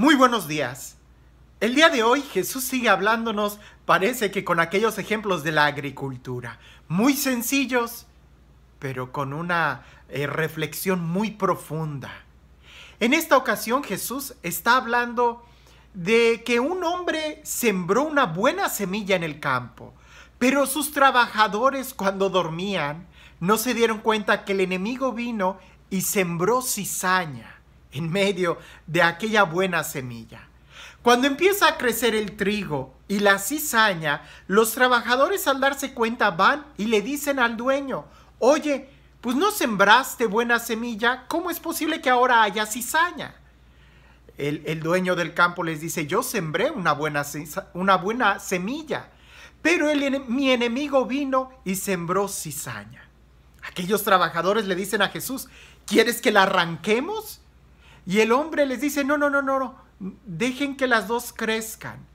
Muy buenos días. El día de hoy Jesús sigue hablándonos, parece que con aquellos ejemplos de la agricultura, muy sencillos, pero con una eh, reflexión muy profunda. En esta ocasión Jesús está hablando de que un hombre sembró una buena semilla en el campo, pero sus trabajadores cuando dormían no se dieron cuenta que el enemigo vino y sembró cizaña en medio de aquella buena semilla. Cuando empieza a crecer el trigo y la cizaña, los trabajadores al darse cuenta van y le dicen al dueño, oye, pues no sembraste buena semilla, ¿cómo es posible que ahora haya cizaña? El, dueño del campo les dice, yo sembré una buena, semilla, pero mi enemigo vino y sembró cizaña. Aquellos trabajadores le dicen a Jesús, ¿quieres que la arranquemos? Y el hombre les dice, no, no, no, no, no, dejen que las dos crezcan.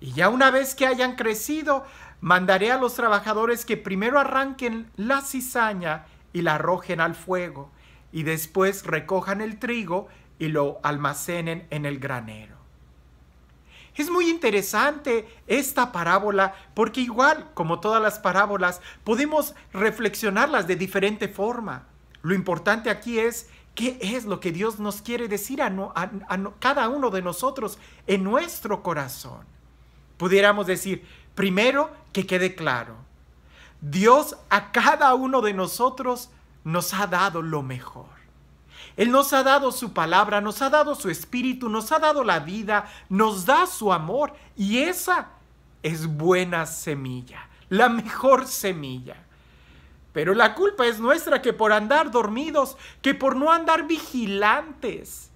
Y ya una vez que hayan crecido, mandaré a los trabajadores que primero arranquen la cizaña y la arrojen al fuego, y después recojan el trigo y lo almacenen en el granero. Es muy interesante esta parábola porque igual, como todas las parábolas, podemos reflexionarlas de diferente forma. Lo importante aquí es ¿Qué es lo que Dios nos quiere decir a, cada uno de nosotros en nuestro corazón? Pudiéramos decir, primero, que quede claro, Dios a cada uno de nosotros nos ha dado lo mejor. Él nos ha dado su palabra, nos ha dado su espíritu, nos ha dado la vida, nos da su amor y esa es buena semilla, la mejor semilla. Pero la culpa es nuestra que por andar dormidos, que por no andar vigilantes,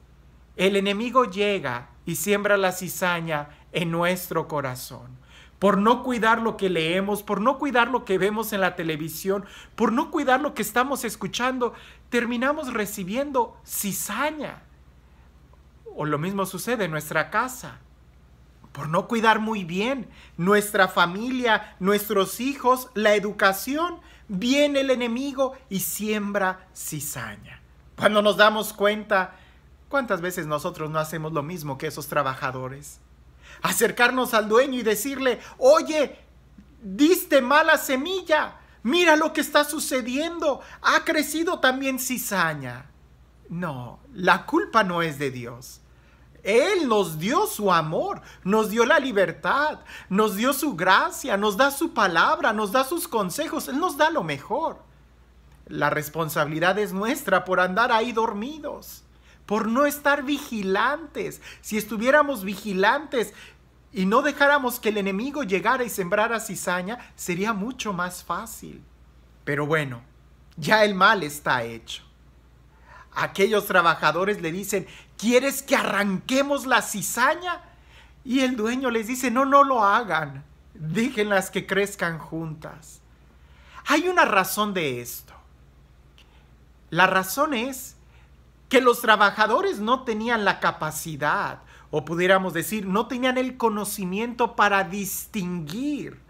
el enemigo llega y siembra la cizaña en nuestro corazón. Por no cuidar lo que leemos, por no cuidar lo que vemos en la televisión, por no cuidar lo que estamos escuchando, terminamos recibiendo cizaña. O lo mismo sucede en nuestra casa. Por no cuidar muy bien nuestra familia, nuestros hijos, la educación, viene el enemigo y siembra cizaña. Cuando nos damos cuenta, ¿cuántas veces nosotros no hacemos lo mismo que esos trabajadores? Acercarnos al dueño y decirle, oye, diste mala semilla, mira lo que está sucediendo, ha crecido también cizaña. No, la culpa no es de Dios. Él nos dio su amor, nos dio la libertad, nos dio su gracia, nos da su palabra, nos da sus consejos, Él nos da lo mejor. La responsabilidad es nuestra por andar ahí dormidos, por no estar vigilantes. Si estuviéramos vigilantes y no dejáramos que el enemigo llegara y sembrara cizaña, sería mucho más fácil. Pero bueno, ya el mal está hecho. Aquellos trabajadores le dicen, ¿Quieres que arranquemos la cizaña? Y el dueño les dice, no, no lo hagan, déjenlas que crezcan juntas. Hay una razón de esto. La razón es que los trabajadores no tenían la capacidad, o pudiéramos decir, no tenían el conocimiento para distinguir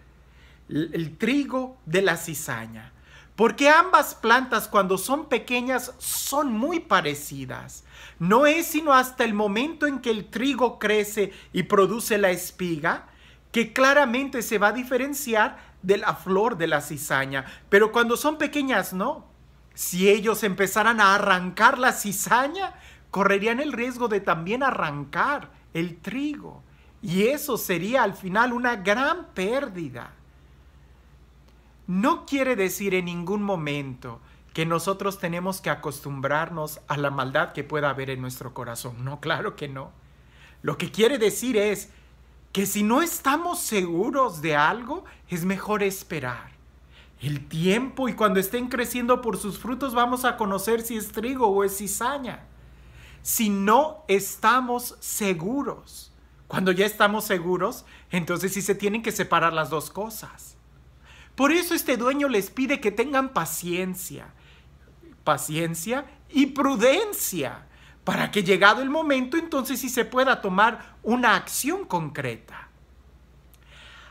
el, el trigo de la cizaña. Porque ambas plantas cuando son pequeñas son muy parecidas. No es sino hasta el momento en que el trigo crece y produce la espiga que claramente se va a diferenciar de la flor de la cizaña. Pero cuando son pequeñas, no. Si ellos empezaran a arrancar la cizaña, correrían el riesgo de también arrancar el trigo. Y eso sería al final una gran pérdida no quiere decir en ningún momento que nosotros tenemos que acostumbrarnos a la maldad que pueda haber en nuestro corazón. No, claro que no. Lo que quiere decir es que si no estamos seguros de algo, es mejor esperar. El tiempo y cuando estén creciendo por sus frutos vamos a conocer si es trigo o es cizaña. Si no estamos seguros, cuando ya estamos seguros, entonces sí se tienen que separar las dos cosas. Por eso este dueño les pide que tengan paciencia, paciencia y prudencia, para que llegado el momento entonces sí se pueda tomar una acción concreta.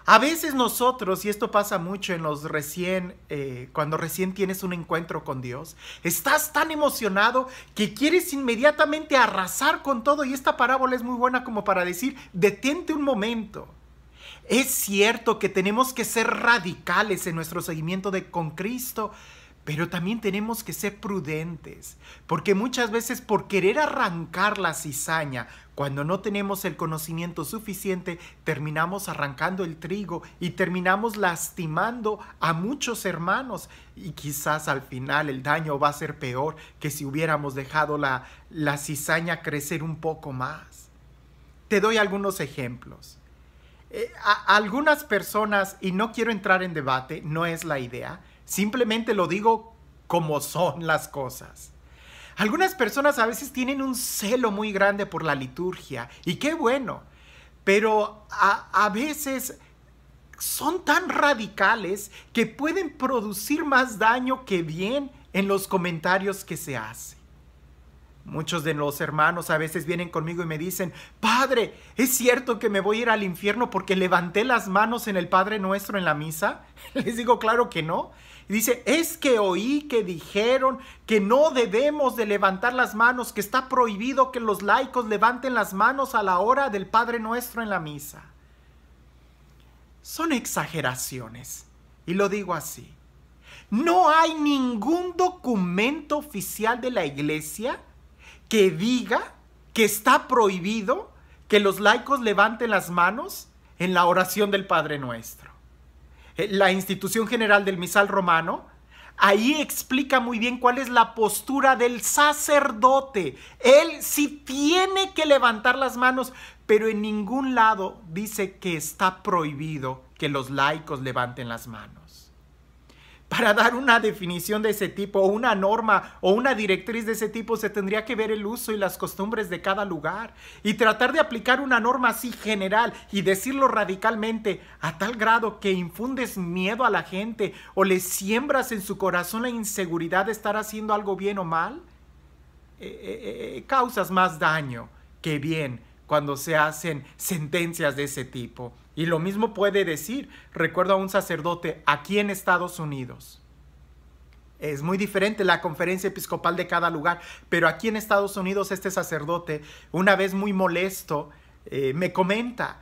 A veces nosotros, y esto pasa mucho en los recién, eh, cuando recién tienes un encuentro con Dios, estás tan emocionado que quieres inmediatamente arrasar con todo y esta parábola es muy buena como para decir, detente un momento. Es cierto que tenemos que ser radicales en nuestro seguimiento de con Cristo, pero también tenemos que ser prudentes, porque muchas veces por querer arrancar la cizaña, cuando no tenemos el conocimiento suficiente, terminamos arrancando el trigo y terminamos lastimando a muchos hermanos. Y quizás al final el daño va a ser peor que si hubiéramos dejado la, la cizaña crecer un poco más. Te doy algunos ejemplos. Eh, algunas personas, y no quiero entrar en debate, no es la idea, simplemente lo digo como son las cosas. Algunas personas a veces tienen un celo muy grande por la liturgia, y qué bueno, pero a veces son tan radicales que pueden producir más daño que bien en los comentarios que se hacen. Muchos de los hermanos a veces vienen conmigo y me dicen, Padre, ¿es cierto que me voy a ir al infierno porque levanté las manos en el Padre Nuestro en la misa? Les digo, claro que no. Y dice, es que oí que dijeron que no debemos de levantar las manos, que está prohibido que los laicos levanten las manos a la hora del Padre Nuestro en la misa. Son exageraciones. Y lo digo así. No hay ningún documento oficial de la iglesia que diga que está prohibido que los laicos levanten las manos en la oración del Padre Nuestro. Eh, la institución general del misal romano ahí explica muy bien cuál es la postura del sacerdote. Él sí tiene que levantar las manos, pero en ningún lado dice que está prohibido que los laicos levanten las manos para dar una definición de ese tipo, o una norma o una directriz de ese tipo, se tendría que ver el uso y las costumbres de cada lugar. Y tratar de aplicar una norma así general y decirlo radicalmente a tal grado que infundes miedo a la gente o le siembras en su corazón la inseguridad de estar haciendo algo bien o mal, eh, eh, eh, causas más daño que bien cuando se hacen sentencias de ese tipo. Y lo mismo puede decir, recuerdo a un sacerdote aquí en Estados Unidos. Es muy diferente la conferencia episcopal de cada lugar, pero aquí en Estados Unidos este sacerdote, una vez muy molesto, eh, me comenta,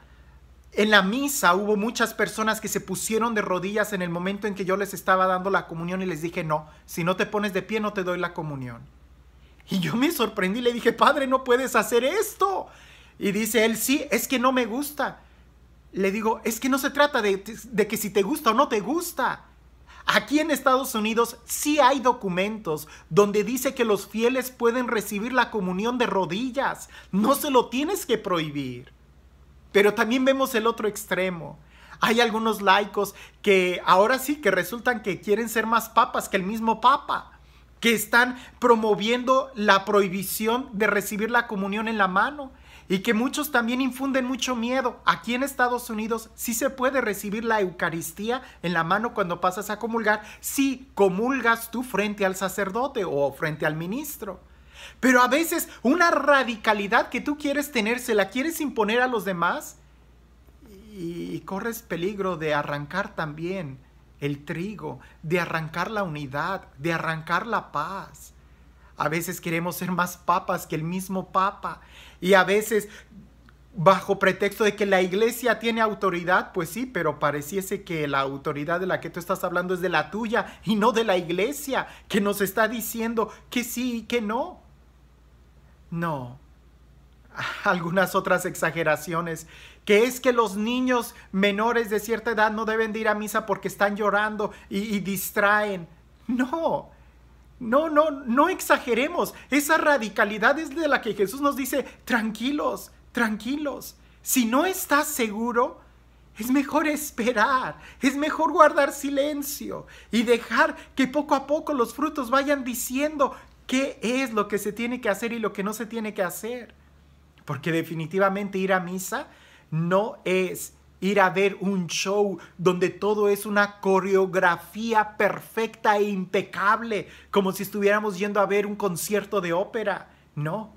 en la misa hubo muchas personas que se pusieron de rodillas en el momento en que yo les estaba dando la comunión y les dije, no, si no te pones de pie no te doy la comunión. Y yo me sorprendí, le dije, padre, no puedes hacer esto. Y dice él, sí, es que no me gusta. Le digo, es que no se trata de, que si te gusta o no te gusta. Aquí en Estados Unidos sí hay documentos donde dice que los fieles pueden recibir la comunión de rodillas. No se lo tienes que prohibir. Pero también vemos el otro extremo. Hay algunos laicos que ahora sí que resultan que quieren ser más papas que el mismo papa que están promoviendo la prohibición de recibir la comunión en la mano y que muchos también infunden mucho miedo. Aquí en Estados Unidos sí se puede recibir la Eucaristía en la mano cuando pasas a comulgar, si comulgas tú frente al sacerdote o frente al ministro. Pero a veces una radicalidad que tú quieres tener se la quieres imponer a los demás y corres peligro de arrancar también el trigo, de arrancar la unidad, de arrancar la paz. A veces queremos ser más papas que el mismo papa. Y a veces bajo pretexto de que la iglesia tiene autoridad, pues sí, pero pareciese que la autoridad de la que tú estás hablando es de la tuya y no de la iglesia, que nos está diciendo que sí y que no. No. Algunas otras exageraciones, que es que los niños menores de cierta edad no deben de ir a misa porque están llorando y, y distraen. No, no, no, no exageremos. Esa radicalidad es de la que Jesús nos dice, tranquilos, tranquilos. Si no estás seguro, es mejor esperar, es mejor guardar silencio y dejar que poco a poco los frutos vayan diciendo qué es lo que se tiene que hacer y lo que no se tiene que hacer. Porque definitivamente ir a misa no es ir a ver un show donde todo es una coreografía perfecta e impecable, como si estuviéramos yendo a ver un concierto de ópera. No.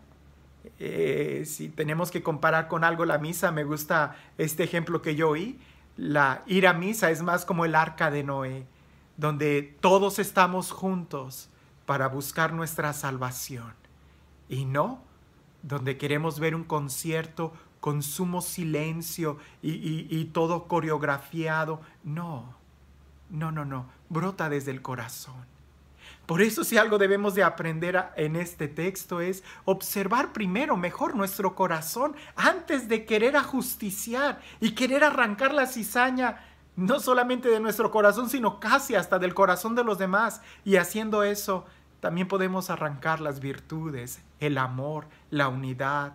Eh, si tenemos que comparar con algo la misa, me gusta este ejemplo que yo oí. La ir a misa es más como el arca de Noé, donde todos estamos juntos para buscar nuestra salvación. Y no donde queremos ver un concierto con sumo silencio y, todo coreografiado. No, no, no, no. Brota desde el corazón. Por eso si algo debemos de aprender en este texto es observar primero mejor nuestro corazón antes de querer ajusticiar y querer arrancar la cizaña no solamente de nuestro corazón, sino casi hasta del corazón de los demás. Y haciendo eso, también podemos arrancar las virtudes, el amor, la unidad,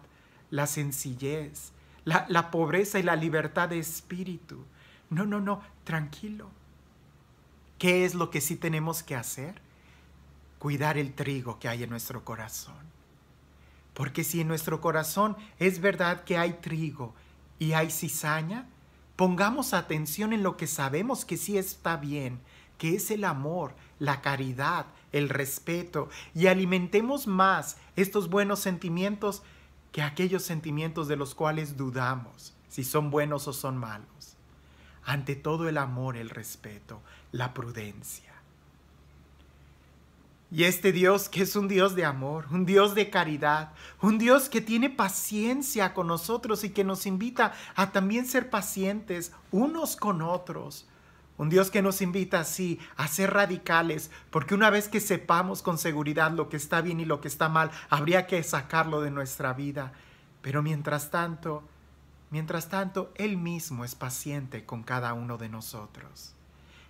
la sencillez, la, pobreza y la libertad de espíritu. No, no, no, tranquilo. ¿Qué es lo que sí tenemos que hacer? Cuidar el trigo que hay en nuestro corazón. Porque si en nuestro corazón es verdad que hay trigo y hay cizaña, pongamos atención en lo que sabemos que sí está bien, que es el amor, la caridad, el respeto, y alimentemos más estos buenos sentimientos que aquellos sentimientos de los cuales dudamos, si son buenos o son malos. Ante todo el amor, el respeto, la prudencia. Y este Dios que es un Dios de amor, un Dios de caridad, un Dios que tiene paciencia con nosotros y que nos invita a también ser pacientes unos con otros, un Dios que nos invita así a ser radicales, porque una vez que sepamos con seguridad lo que está bien y lo que está mal, habría que sacarlo de nuestra vida. Pero mientras tanto, mientras tanto, Él mismo es paciente con cada uno de nosotros.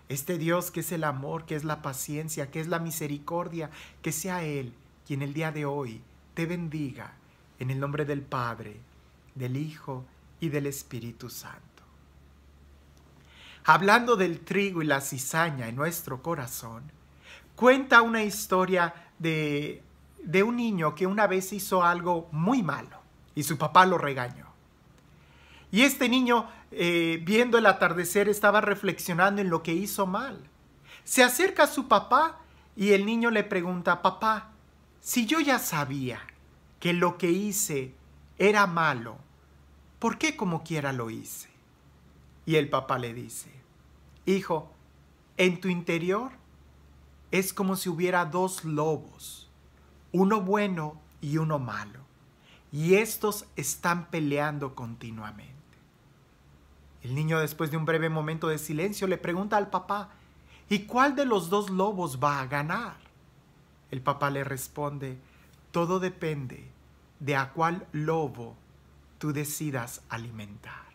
Este Dios que es el amor, que es la paciencia, que es la misericordia, que sea Él quien el día de hoy te bendiga en el nombre del Padre, del Hijo y del Espíritu Santo hablando del trigo y la cizaña en nuestro corazón, cuenta una historia de, un niño que una vez hizo algo muy malo y su papá lo regañó. Y este niño, eh, viendo el atardecer, estaba reflexionando en lo que hizo mal. Se acerca a su papá y el niño le pregunta, papá, si yo ya sabía que lo que hice era malo, ¿por qué como quiera lo hice? Y el papá le dice, hijo, en tu interior es como si hubiera dos lobos, uno bueno y uno malo, y estos están peleando continuamente. El niño después de un breve momento de silencio le pregunta al papá, ¿y cuál de los dos lobos va a ganar? El papá le responde, todo depende de a cuál lobo tú decidas alimentar.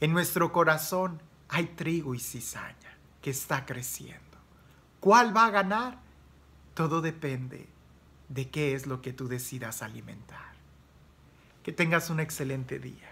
En nuestro corazón hay trigo y cizaña que está creciendo. ¿Cuál va a ganar? Todo depende de qué es lo que tú decidas alimentar. Que tengas un excelente día.